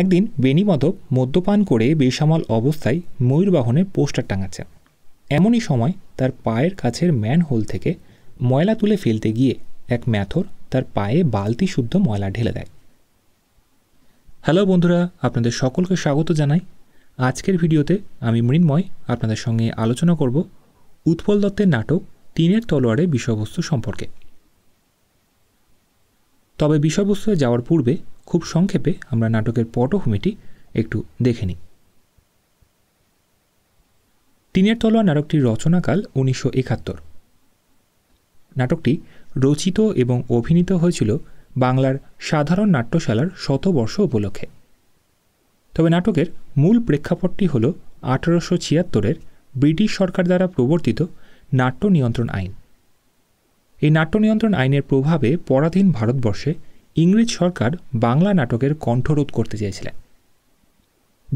একদিন বেনি মাধব মদ্যপান করে বেসামাল অবস্থায় ময়ূরবাহনে পোস্টার টাঙাচ্ছেন এমনই সময় তার পায়ের কাছের ম্যান হোল থেকে ময়লা তুলে ফেলতে গিয়ে এক ম্যাথর তার পায়ে বালতি শুদ্ধ ময়লা ঢেলে দেয় হ্যালো বন্ধুরা আপনাদের সকলকে স্বাগত জানাই আজকের ভিডিওতে আমি মৃন্ময় আপনাদের সঙ্গে আলোচনা করব উৎপল দত্তের নাটক তিনের তলোয়ারে বিষয়বস্তু সম্পর্কে তবে বিষয়বস্তুতে যাওয়ার পূর্বে খুব সংক্ষেপে আমরা নাটকের পটভূমিটি একটু দেখে নিই তিনের তলোয়া নাটকটির রচনাকাল উনিশশো একাত্তর নাটকটি রচিত এবং অভিনীত হয়েছিল বাংলার সাধারণ নাট্যশালার শতবর্ষ উপলক্ষে তবে নাটকের মূল প্রেক্ষাপটটি হল আঠারোশো ছিয়াত্তরের ব্রিটিশ সরকার দ্বারা প্রবর্তিত নাট্য নিয়ন্ত্রণ আইন এই নাট্য নিয়ন্ত্রণ আইনের প্রভাবে পরাধীন ভারতবর্ষে ইংরেজ সরকার বাংলা নাটকের কণ্ঠরোধ করতে চেয়েছিলেন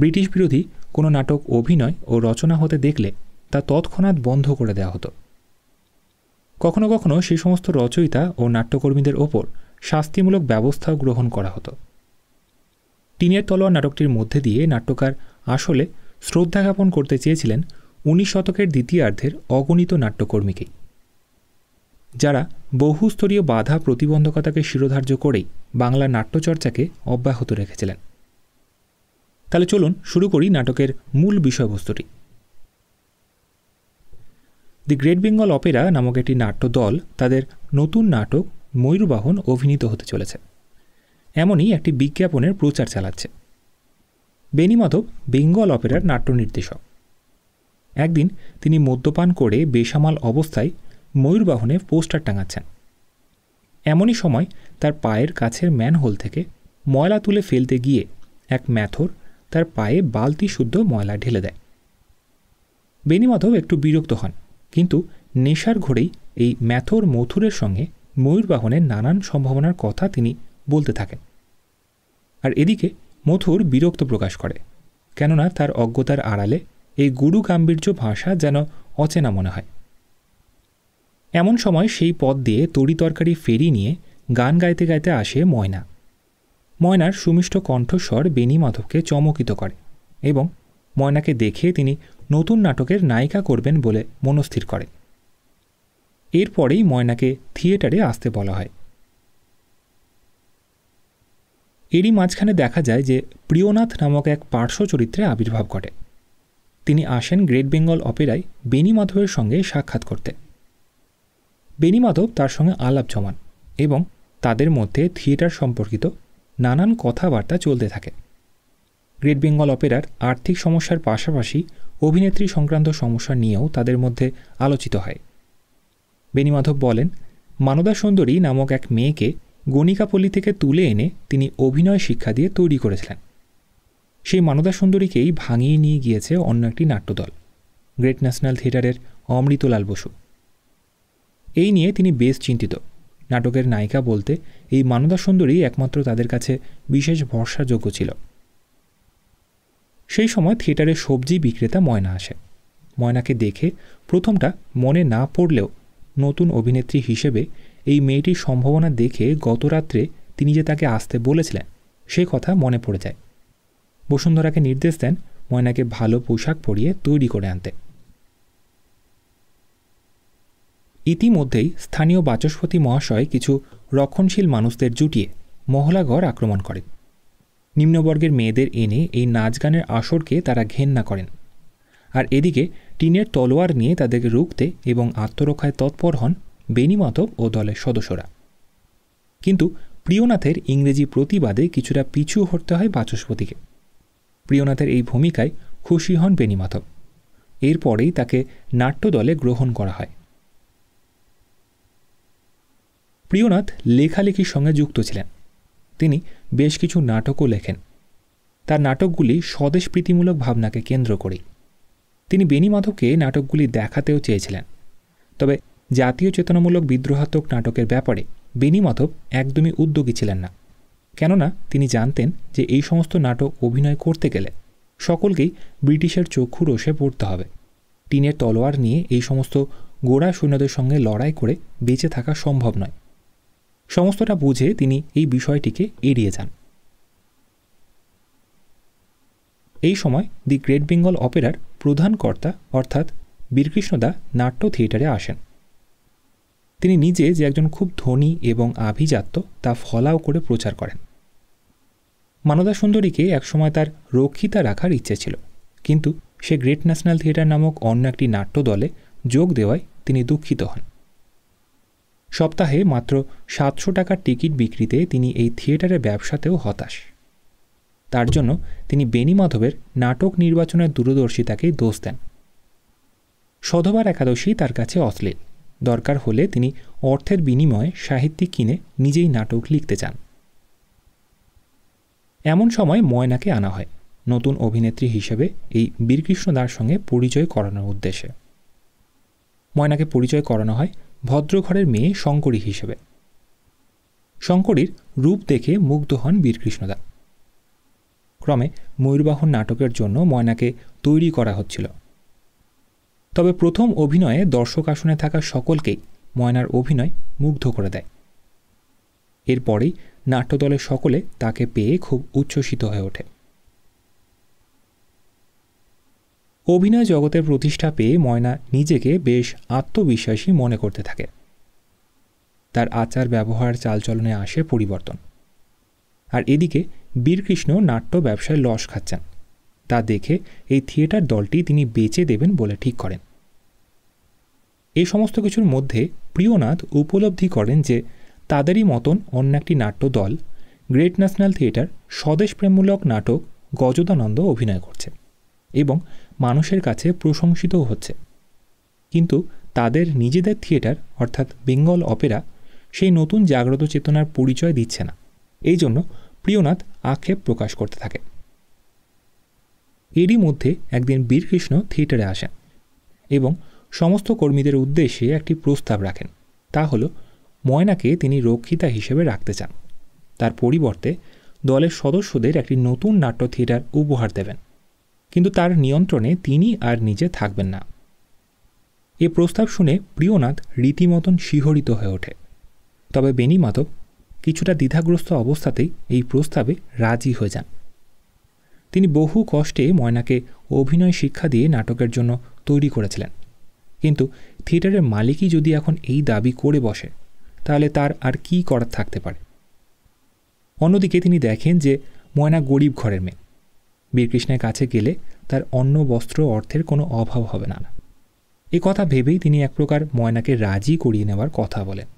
ব্রিটিশ বিরোধী কোনো নাটক অভিনয় ও রচনা হতে দেখলে তা তৎক্ষণাৎ বন্ধ করে দেওয়া হতো কখনো কখনো সেই সমস্ত রচয়িতা ও নাট্যকর্মীদের ওপর শাস্তিমূলক ব্যবস্থাও গ্রহণ করা হতো টিনের তলোয়ার নাটকটির মধ্যে দিয়ে নাট্যকার আসলে শ্রদ্ধা জ্ঞাপন করতে চেয়েছিলেন উনিশ শতকের দ্বিতীয়ার্ধের অগণিত নাট্যকর্মীকেই যারা বহুস্তরীয় বাধা প্রতিবন্ধকতাকে শিরোধার্য করেই বাংলা নাট্যচর্চাকে অব্যাহত রেখেছিলেন তাহলে চলুন শুরু করি নাটকের মূল বিষয়বস্তুটি দি গ্রেট বেঙ্গল অপেরা নামক একটি নাট্য দল তাদের নতুন নাটক ময়ূরবাহন অভিনীত হতে চলেছে এমনই একটি বিজ্ঞাপনের প্রচার চালাচ্ছে বেনিমাধব বেঙ্গল অপেরার নাট্য নির্দেশক একদিন তিনি মদ্যপান করে বেসামাল অবস্থায় ময়ূরবাহনে পোস্টার টাঙাচ্ছেন এমনই সময় তার পায়ের কাছের ম্যানহোল থেকে ময়লা তুলে ফেলতে গিয়ে এক ম্যাথর তার পায়ে বালতি শুদ্ধ ময়লা ঢেলে দেয় বেনিমাধব একটু বিরক্ত হন কিন্তু নেশার ঘরেই এই ম্যাথর মথুরের সঙ্গে ময়ূরবাহনের নানান সম্ভাবনার কথা তিনি বলতে থাকেন আর এদিকে মথুর বিরক্ত প্রকাশ করে কেননা তার অজ্ঞতার আড়ালে এই গুরু গাম্ভীর্য ভাষা যেন অচেনা মনে হয় এমন সময় সেই পথ দিয়ে তরি তরকারি ফেরি নিয়ে গান গাইতে গাইতে আসে ময়না ময়নার সুমিষ্ট কণ্ঠস্বর বেনি মাধবকে চমকিত করে এবং ময়নাকে দেখে তিনি নতুন নাটকের নায়িকা করবেন বলে মনস্থির করে এরপরেই ময়নাকে থিয়েটারে আসতে বলা হয় এরই মাঝখানে দেখা যায় যে প্রিয়নাথ নামক এক পার্শ্ব চরিত্রে আবির্ভাব ঘটে তিনি আসেন গ্রেট বেঙ্গল অপেরায় বেনি মাধবের সঙ্গে সাক্ষাৎ করতে মাধব তার সঙ্গে আলাপ জমান এবং তাদের মধ্যে থিয়েটার সম্পর্কিত নানান কথাবার্তা চলতে থাকে গ্রেট বেঙ্গল অপেরার আর্থিক সমস্যার পাশাপাশি অভিনেত্রী সংক্রান্ত সমস্যা নিয়েও তাদের মধ্যে আলোচিত হয় মাধব বলেন মানদা সুন্দরী নামক এক মেয়েকে গণিকাপল্লী থেকে তুলে এনে তিনি অভিনয় শিক্ষা দিয়ে তৈরি করেছিলেন সেই মানদা সুন্দরীকেই ভাঙিয়ে নিয়ে গিয়েছে অন্য একটি নাট্যদল গ্রেট ন্যাশনাল থিয়েটারের অমৃতলাল বসু এই নিয়ে তিনি বেশ চিন্তিত নাটকের নায়িকা বলতে এই মানদা সুন্দরী একমাত্র তাদের কাছে বিশেষ ভরসাযোগ্য ছিল সেই সময় থিয়েটারে সবজি বিক্রেতা ময়না আসে ময়নাকে দেখে প্রথমটা মনে না পড়লেও নতুন অভিনেত্রী হিসেবে এই মেয়েটির সম্ভাবনা দেখে গত রাত্রে তিনি যে তাকে আসতে বলেছিলেন সে কথা মনে পড়ে যায় বসুন্ধরাকে নির্দেশ দেন ময়নাকে ভালো পোশাক পরিয়ে তৈরি করে আনতে ইতিমধ্যেই স্থানীয় বাচস্পতি মহাশয় কিছু রক্ষণশীল মানুষদের জুটিয়ে মহলাঘর আক্রমণ করেন নিম্নবর্গের মেয়েদের এনে এই নাচ গানের আসরকে তারা ঘেন্না করেন আর এদিকে টিনের তলোয়ার নিয়ে তাদেরকে রুখতে এবং আত্মরক্ষায় তৎপর হন বেনিমাতব ও দলের সদস্যরা কিন্তু প্রিয়নাথের ইংরেজি প্রতিবাদে কিছুটা পিছু হরতে হয় বাচস্পতিকে প্রিয়নাথের এই ভূমিকায় খুশি হন বেনিমাধব এরপরেই তাকে নাট্যদলে গ্রহণ করা হয় প্রিয়নাথ লেখালেখির সঙ্গে যুক্ত ছিলেন তিনি বেশ কিছু নাটকও লেখেন তার নাটকগুলি স্বদেশ প্রীতিমূলক ভাবনাকে কেন্দ্র করেই তিনি বেনিমাধবকে মাধবকে নাটকগুলি দেখাতেও চেয়েছিলেন তবে জাতীয় চেতনামূলক বিদ্রোহাত্মক নাটকের ব্যাপারে বেনিমাধব মাধব একদমই উদ্যোগী ছিলেন না কেননা তিনি জানতেন যে এই সমস্ত নাটক অভিনয় করতে গেলে সকলকেই ব্রিটিশের চক্ষু রোষে পড়তে হবে টিনের তলোয়ার নিয়ে এই সমস্ত গোড়া সৈন্যদের সঙ্গে লড়াই করে বেঁচে থাকা সম্ভব নয় সমস্তটা বুঝে তিনি এই বিষয়টিকে এড়িয়ে যান এই সময় দি গ্রেট বেঙ্গল অপেরার প্রধান কর্তা অর্থাৎ বীরকৃষ্ণদা নাট্য থিয়েটারে আসেন তিনি নিজে যে একজন খুব ধনী এবং আভিজাত্য তা ফলাও করে প্রচার করেন মানদা সুন্দরীকে একসময় তার রক্ষিতা রাখার ইচ্ছে ছিল কিন্তু সে গ্রেট ন্যাশনাল থিয়েটার নামক অন্য একটি নাট্য দলে যোগ দেওয়ায় তিনি দুঃখিত হন সপ্তাহে মাত্র সাতশো টাকার টিকিট বিক্রিতে তিনি এই থিয়েটারের ব্যবসাতেও হতাশ তার জন্য তিনি বেনি মাধবের নাটক নির্বাচনের দূরদর্শিতাকে দোষ দেন সধবার একাদশী তার কাছে অশ্লীল দরকার হলে তিনি অর্থের বিনিময়ে সাহিত্যিক কিনে নিজেই নাটক লিখতে চান এমন সময় ময়নাকে আনা হয় নতুন অভিনেত্রী হিসেবে এই বীরকৃষ্ণ দার সঙ্গে পরিচয় করানোর উদ্দেশ্যে ময়নাকে পরিচয় করানো হয় ভদ্রঘরের মেয়ে শঙ্করী হিসেবে শঙ্করীর রূপ দেখে মুগ্ধ হন বীরকৃষ্ণদা ক্রমে ময়ূরবাহন নাটকের জন্য ময়নাকে তৈরি করা হচ্ছিল তবে প্রথম অভিনয়ে দর্শক আসনে থাকা সকলকেই ময়নার অভিনয় মুগ্ধ করে দেয় এরপরেই নাট্যদলের সকলে তাকে পেয়ে খুব উচ্ছ্বসিত হয়ে ওঠে অভিনয় জগতের প্রতিষ্ঠা পেয়ে ময়না নিজেকে বেশ আত্মবিশ্বাসী মনে করতে থাকে তার আচার ব্যবহার চালচলনে আসে পরিবর্তন আর এদিকে বীরকৃষ্ণ নাট্য ব্যবসায় লস খাচ্ছেন তা দেখে এই থিয়েটার দলটি তিনি বেঁচে দেবেন বলে ঠিক করেন এই সমস্ত কিছুর মধ্যে প্রিয়নাথ উপলব্ধি করেন যে তাদেরই মতন অন্য একটি নাট্য দল গ্রেট ন্যাশনাল থিয়েটার স্বদেশপ্রেমমূলক নাটক গজদানন্দ অভিনয় করছে এবং মানুষের কাছে প্রশংসিতও হচ্ছে কিন্তু তাদের নিজেদের থিয়েটার অর্থাৎ বেঙ্গল অপেরা সেই নতুন জাগ্রত চেতনার পরিচয় দিচ্ছে না এই জন্য প্রিয়নাথ আক্ষেপ প্রকাশ করতে থাকে এরই মধ্যে একদিন বীরকৃষ্ণ থিয়েটারে আসেন এবং সমস্ত কর্মীদের উদ্দেশ্যে একটি প্রস্তাব রাখেন তা হলো ময়নাকে তিনি রক্ষিতা হিসেবে রাখতে চান তার পরিবর্তে দলের সদস্যদের একটি নতুন নাট্য থিয়েটার উপহার দেবেন কিন্তু তার নিয়ন্ত্রণে তিনি আর নিজে থাকবেন না এ প্রস্তাব শুনে প্রিয়নাথ রীতিমতন শিহরিত হয়ে ওঠে তবে বেনি মাধব কিছুটা দ্বিধাগ্রস্ত অবস্থাতেই এই প্রস্তাবে রাজি হয়ে যান তিনি বহু কষ্টে ময়নাকে অভিনয় শিক্ষা দিয়ে নাটকের জন্য তৈরি করেছিলেন কিন্তু থিয়েটারের মালিকই যদি এখন এই দাবি করে বসে তাহলে তার আর কি করার থাকতে পারে অন্যদিকে তিনি দেখেন যে ময়না গরিব ঘরের মেয়ে বীরকৃষ্ণের কাছে গেলে তার অন্য বস্ত্র অর্থের কোনো অভাব হবে না এ কথা ভেবেই তিনি এক প্রকার ময়নাকে রাজি করিয়ে নেওয়ার কথা বলেন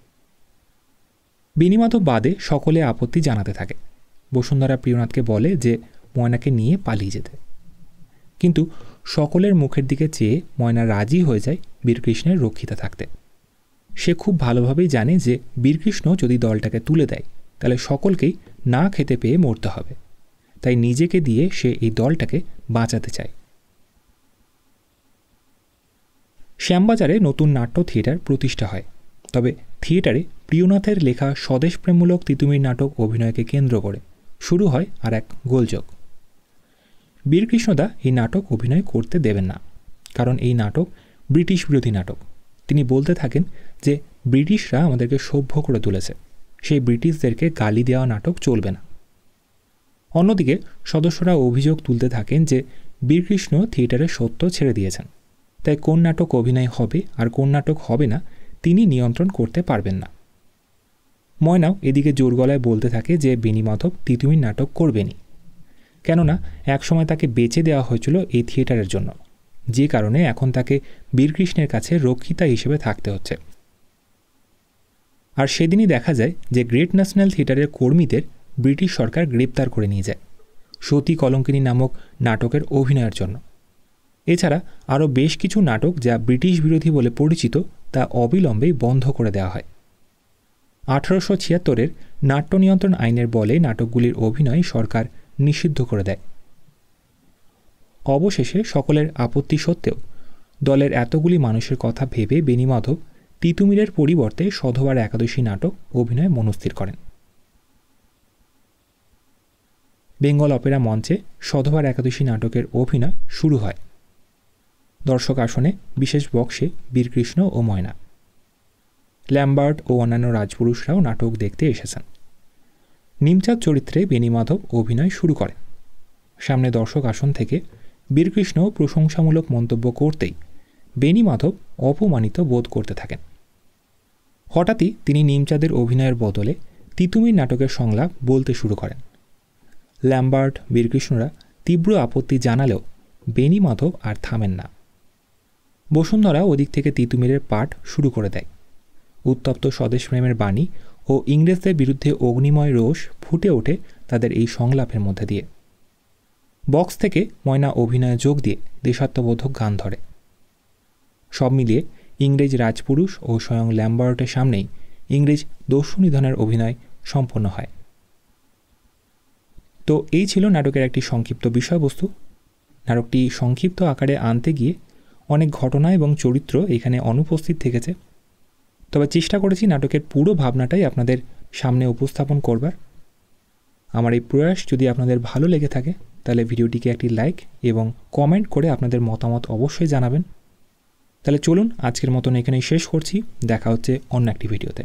বিনিমাধব বাদে সকলে আপত্তি জানাতে থাকে বসুন্ধরা প্রিয়নাথকে বলে যে ময়নাকে নিয়ে পালিয়ে যেতে কিন্তু সকলের মুখের দিকে চেয়ে ময়না রাজি হয়ে যায় বীরকৃষ্ণের রক্ষিতা থাকতে সে খুব ভালোভাবেই জানে যে বীরকৃষ্ণ যদি দলটাকে তুলে দেয় তাহলে সকলকেই না খেতে পেয়ে মরতে হবে তাই নিজেকে দিয়ে সে এই দলটাকে বাঁচাতে চায় শ্যামবাজারে নতুন নাট্য থিয়েটার প্রতিষ্ঠা হয় তবে থিয়েটারে প্রিয়নাথের লেখা স্বদেশপ্রেমমূলক তিতুমির নাটক অভিনয়কে কেন্দ্র করে শুরু হয় আর এক গোলযোগ বীরকৃষ্ণদা এই নাটক অভিনয় করতে দেবেন না কারণ এই নাটক ব্রিটিশ বিরোধী নাটক তিনি বলতে থাকেন যে ব্রিটিশরা আমাদেরকে সভ্য করে তুলেছে সেই ব্রিটিশদেরকে গালি দেওয়া নাটক চলবে না অন্যদিকে সদস্যরা অভিযোগ তুলতে থাকেন যে বীরকৃষ্ণ থিয়েটারে সত্য ছেড়ে দিয়েছেন তাই কোন নাটক অভিনয় হবে আর কোন নাটক হবে না তিনি নিয়ন্ত্রণ করতে পারবেন না ময়নাও এদিকে জোর গলায় বলতে থাকে যে বিনিমাধব মাধব তিতুমির নাটক করবেনি কেননা একসময় তাকে বেচে দেওয়া হয়েছিল এই থিয়েটারের জন্য যে কারণে এখন তাকে বীরকৃষ্ণের কাছে রক্ষিতা হিসেবে থাকতে হচ্ছে আর সেদিনই দেখা যায় যে গ্রেট ন্যাশনাল থিয়েটারের কর্মীদের ব্রিটিশ সরকার গ্রেপ্তার করে নিয়ে যায় সতী কলঙ্কিনী নামক নাটকের অভিনয়ের জন্য এছাড়া আরও বেশ কিছু নাটক যা ব্রিটিশ বিরোধী বলে পরিচিত তা অবিলম্বেই বন্ধ করে দেওয়া হয় আঠারোশো ছিয়াত্তরের নাট্য নিয়ন্ত্রণ আইনের বলে নাটকগুলির অভিনয় সরকার নিষিদ্ধ করে দেয় অবশেষে সকলের আপত্তি সত্ত্বেও দলের এতগুলি মানুষের কথা ভেবে বেনিমাধব তিতুমিরের পরিবর্তে সধবার একাদশী নাটক অভিনয় মনস্থির করেন বেঙ্গল অপেরা মঞ্চে সধবার একাদশী নাটকের অভিনয় শুরু হয় দর্শক আসনে বিশেষ বক্সে বীরকৃষ্ণ ও ময়না ল্যাম্বার্ট ও অন্যান্য রাজপুরুষরাও নাটক দেখতে এসেছেন নিমচাঁদ চরিত্রে মাধব অভিনয় শুরু করেন সামনে দর্শক আসন থেকে বীরকৃষ্ণ প্রশংসামূলক মন্তব্য করতেই বেণী মাধব অপমানিত বোধ করতে থাকেন হঠাৎই তিনি নিমচাঁদের অভিনয়ের বদলে তিতুমির নাটকের সংলাপ বলতে শুরু করেন ল্যাম্বার্ট বীরকৃষ্ণরা তীব্র আপত্তি জানালেও বেনি মাধব আর থামেন না বসুন্ধরা ওদিক থেকে তিতুমিরের পাঠ শুরু করে দেয় উত্তপ্ত স্বদেশপ্রেমের বাণী ও ইংরেজদের বিরুদ্ধে অগ্নিময় রোষ ফুটে ওঠে তাদের এই সংলাপের মধ্যে দিয়ে বক্স থেকে ময়না অভিনয়ে যোগ দিয়ে দেশাত্মবোধক গান ধরে সব মিলিয়ে ইংরেজ রাজপুরুষ ও স্বয়ং ল্যাম্বার্টের সামনেই ইংরেজ দস্যু নিধনের অভিনয় সম্পন্ন হয় তো এই ছিল নাটকের একটি সংক্ষিপ্ত বিষয়বস্তু নাটকটি সংক্ষিপ্ত আকারে আনতে গিয়ে অনেক ঘটনা এবং চরিত্র এখানে অনুপস্থিত থেকেছে তবে চেষ্টা করেছি নাটকের পুরো ভাবনাটাই আপনাদের সামনে উপস্থাপন করবার আমার এই প্রয়াস যদি আপনাদের ভালো লেগে থাকে তাহলে ভিডিওটিকে একটি লাইক এবং কমেন্ট করে আপনাদের মতামত অবশ্যই জানাবেন তাহলে চলুন আজকের মতন এখানেই শেষ করছি দেখা হচ্ছে অন্য একটি ভিডিওতে